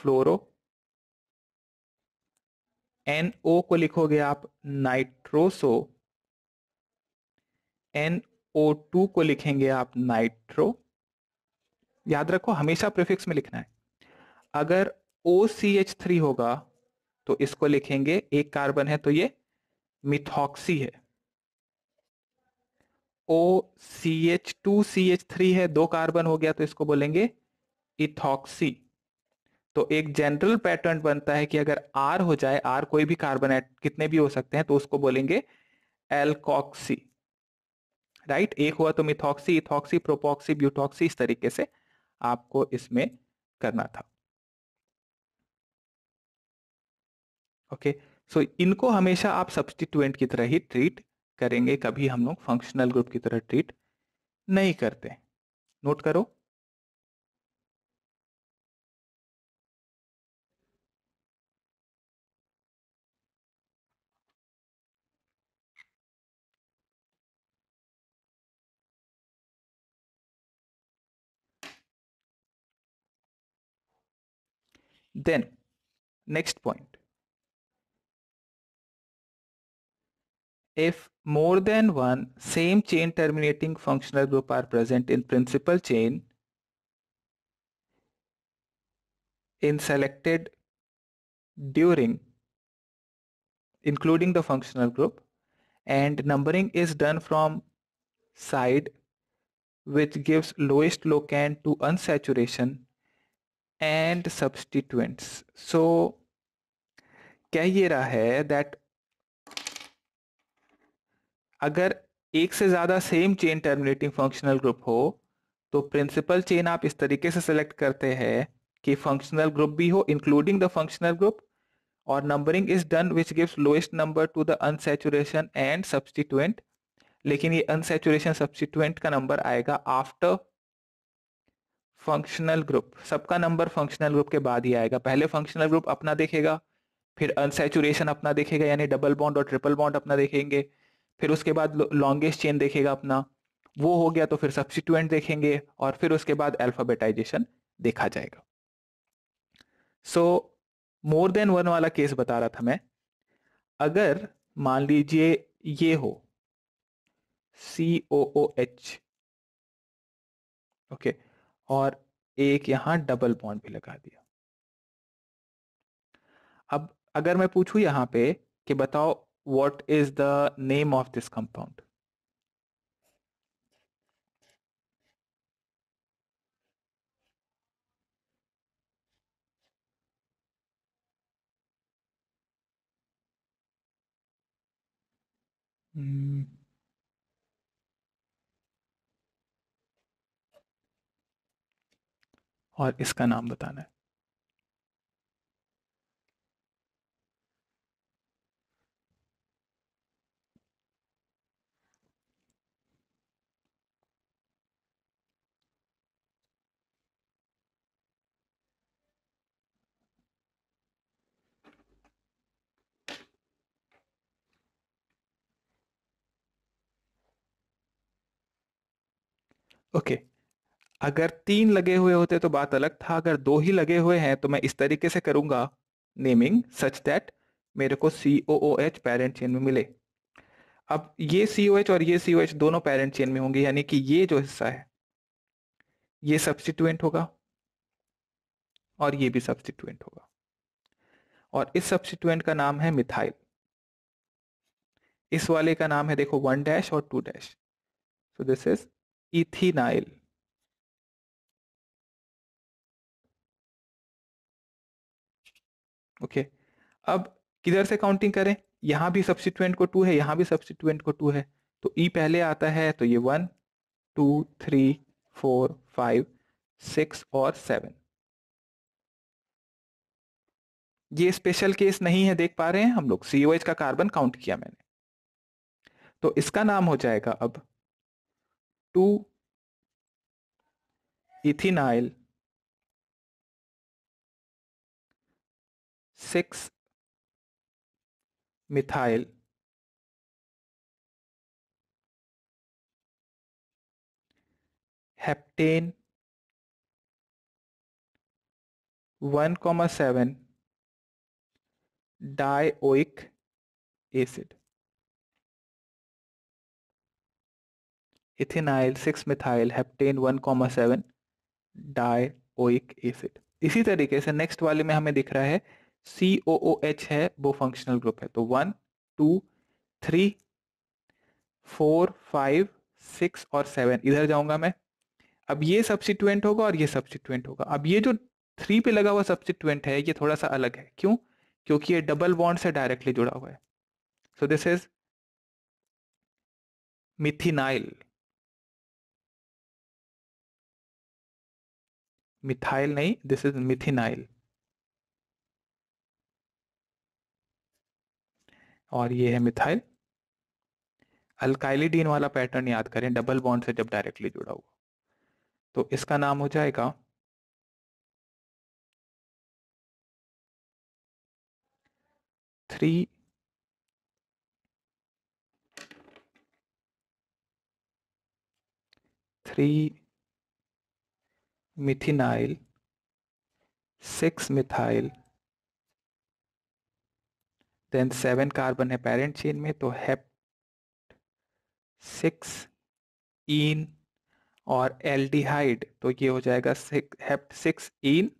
फ्लोरो एनओ को लिखोगे आप नाइट्रोसो एनओ टू को लिखेंगे आप नाइट्रो याद रखो हमेशा प्रिफिक्स में लिखना है अगर ओ सी एच थ्री होगा तो इसको लिखेंगे एक कार्बन है तो ये मिथॉक्सी है O C H two C H three है दो कार्बन हो गया तो इसको बोलेंगे इथॉक्सी तो एक जनरल पैटर्न बनता है कि अगर आर हो जाए आर कोई भी कार्बन कितने भी हो सकते हैं तो उसको बोलेंगे एल्कॉक्सी राइट एक हुआ तो मिथॉक्सी इथॉक्सी प्रोपॉक्सी ब्यूटॉक्सी इस तरीके से आपको इसमें करना था ओके okay. सो so, इनको हमेशा आप सब्सटीट्यूएंट की तरह ही ट्रीट करेंगे कभी हम लोग फंक्शनल ग्रुप की तरह ट्रीट नहीं करते नोट करो Then, next point. If more than one same chain terminating functional group are present in principal chain, in selected during including the functional group and numbering is done from side which gives lowest locand to unsaturation and substituents so कह ये रहा है that अगर एक से ज्यादा same chain terminating functional group हो तो प्रिंसिपल चेन आप इस तरीके से सिलेक्ट करते हैं कि फंक्शनल ग्रुप भी हो इंक्लूडिंग द फंक्शनल ग्रुप और numbering is done which gives lowest number to the unsaturation and substituent लेकिन ये अनसेचुरेशन सब्सटीट्यूएंट का नंबर आएगा आफ्टर फंक्शनल ग्रुप सबका नंबर फंक्शनल ग्रुप के बाद ही आएगा पहले फंक्शनल ग्रुप अपना देखेगा फिर अनसेचुरेशन अपना देखेगा यानी डबल बॉन्ड और ट्रिपल बॉन्ड अपना देखेंगे फिर उसके बाद लॉन्गेस्ट चेन देखेगा अपना वो हो गया तो फिर सब्सिट्यूएंट देखेंगे और फिर उसके बाद अल्फाबेटाइजेशन देखा जाएगा सो मोर देन वन वाला केस बता रहा था मैं अगर मान लीजिए ये हो सी ओ ओ एच ओके और एक यहां डबल बॉन्ड भी लगा दिया अब अगर मैं पूछूं यहां पे कि बताओ what is the name of this compound Mm. और इसका नाम बताना है okay अगर तीन लगे हुए होते तो बात अलग था अगर दो ही लगे हुए हैं तो मैं इस तरीके से करूंगा नेमिंग सच दैट मेरे को C O O H parent chain में मिले अब ये सी ओ एच और ये सी ओ एच दोनों पेरेंट चेन में होंगे यानी कि ये जो हिस्सा है ये सब्सटीट्यूएंट होगा और ये भी सब्सिट्यूएंट होगा और इस सब्सिट्यूएंट का नाम है मिथाइल इस वाले का नाम है देखो वन डैश और two dash so this is ethynyl okay अब किधर से काउंटिंग करें यहाँ भी सब्सिट्यूएंट को टू है यहाँ भी सब्सिट्यूएंट को टू है तो ई e पहले आता है तो ये one two three four five six और सेवन ये स्पेशल केस नहीं है देख पा रहे हैं हम लोग सीओएच का कार्बन काउंट किया मैंने तो इसका नाम हो जाएगा अब two ethynyl heptane methyl heptane seven dioic acid ethynyl six methyl heptane seven dioic acid इसी तरीके से नेक्स्ट वाले में हमें दिख रहा है सी ओ ओ एच है वो फंक्शनल ग्रुप है तो one two three four five six और सेवन इधर जाऊंगा मैं अब ये सब्सिट्यूएंट होगा और ये सब्सिट्यूएंट होगा अब ये जो थ्री पे लगा हुआ सब्सिट्यूएंट है ये थोड़ा सा अलग है क्यों क्योंकि ये डबल बॉन्ड से डायरेक्टली जुड़ा हुआ है so this is methenyl methyl नहीं दिस इज मिथिनाइल और ये है मिथाइल अल्काइलिडीन वाला पैटर्न याद करें डबल बॉन्ड से जब डायरेक्टली जुड़ा हुआ तो इसका नाम हो जाएगा three three methenyl six methyl then seven carbon है पेरेंट चेन में तो हेप सिक्स इन और एल्डिहाइड तो ये हो जाएगा हेप्ट सिक्स इन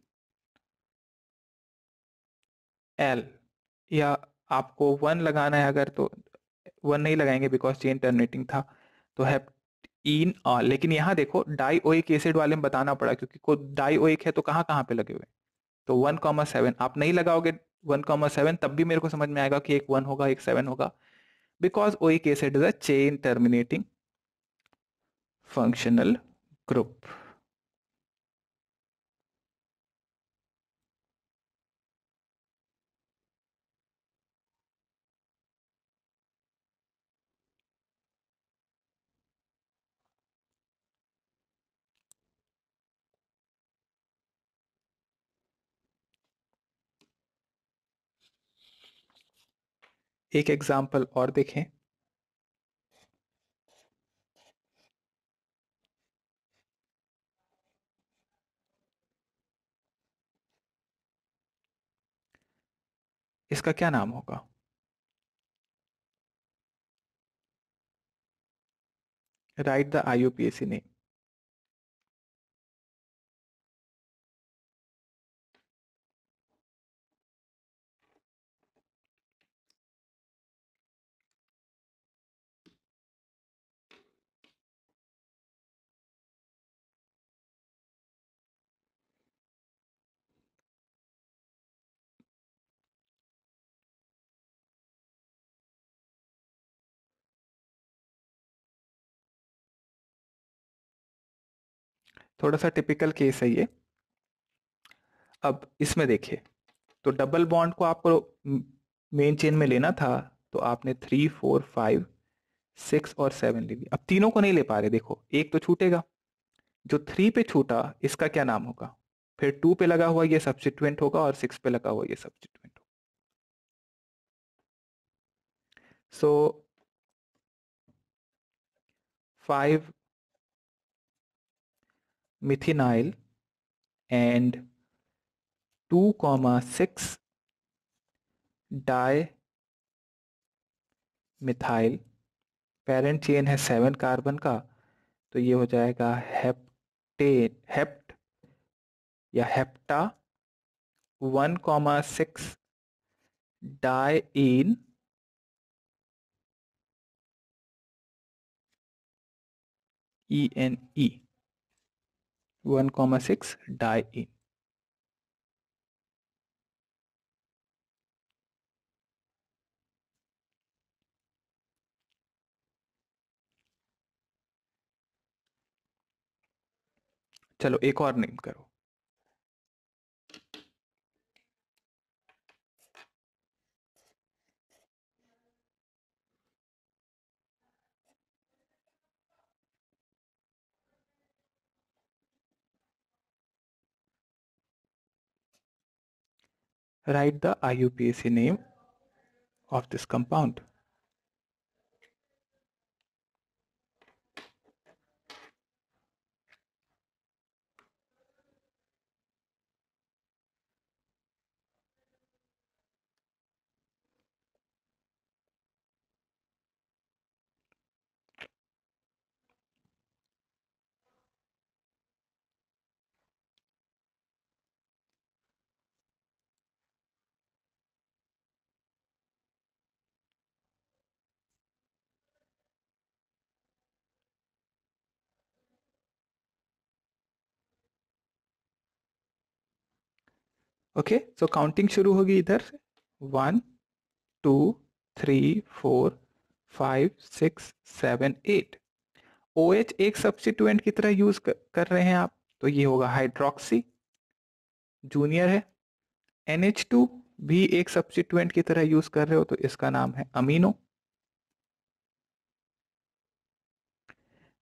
एल या आपको वन लगाना है अगर तो वन नहीं लगाएंगे बिकॉज चेन टर्मिनेटिंग था तो इन और लेकिन यहाँ देखो डाई ओइक एसिड वाले में बताना पड़ा क्योंकि डाई ओइक है तो कहाँ कहाँ पे लगे हुए तो वन कॉमर सेवन आप नहीं लगाओगे वन कॉमा सेवन तब भी मेरे को समझ में आएगा कि एक वन होगा एक सेवन होगा because O case acid is a chain terminating functional group एक एग्जाम्पल और देखें इसका क्या नाम होगा right the I U P S C name थोड़ा सा टिपिकल केस है ये अब इसमें देखिए तो डबल बॉन्ड को आपको मेन चेन में लेना था तो आपने थ्री फोर फाइव सिक्स और सेवन ले लिया अब तीनों को नहीं ले पा रहे देखो एक तो छूटेगा जो थ्री पे छूटा इसका क्या नाम होगा फिर टू पे लगा हुआ ये सब्सिटेंट होगा और सिक्स पे लगा हुआ ये सब्सिटेंट होगा so five methionyl and 2 comma 6 di parent chain है सेवन कार्बन का तो ये हो जाएगा हेप्टे हेप्ट या hepta one comma six diene E N E 1 comma 6 die in चलो एक और नेम करो write the IUPAC name of this compound. Okay so counting शुरू होगी इधर से one two three four five six seven eight O H एक substituent की तरह यूज कर रहे हैं आप तो ये होगा हाइड्रोक्सी जूनियर है टू भी एक सब्सिट्यूएंट की तरह यूज कर रहे हो तो इसका नाम है अमीनो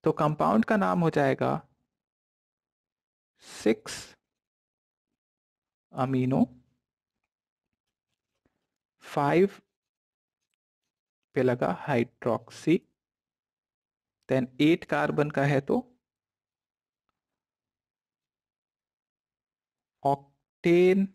तो कंपाउंड का नाम हो जाएगा सिक्स amino 5 पे लगा हाइड्रोक्सी देन 8 कार्बन का है तो ऑक्टेन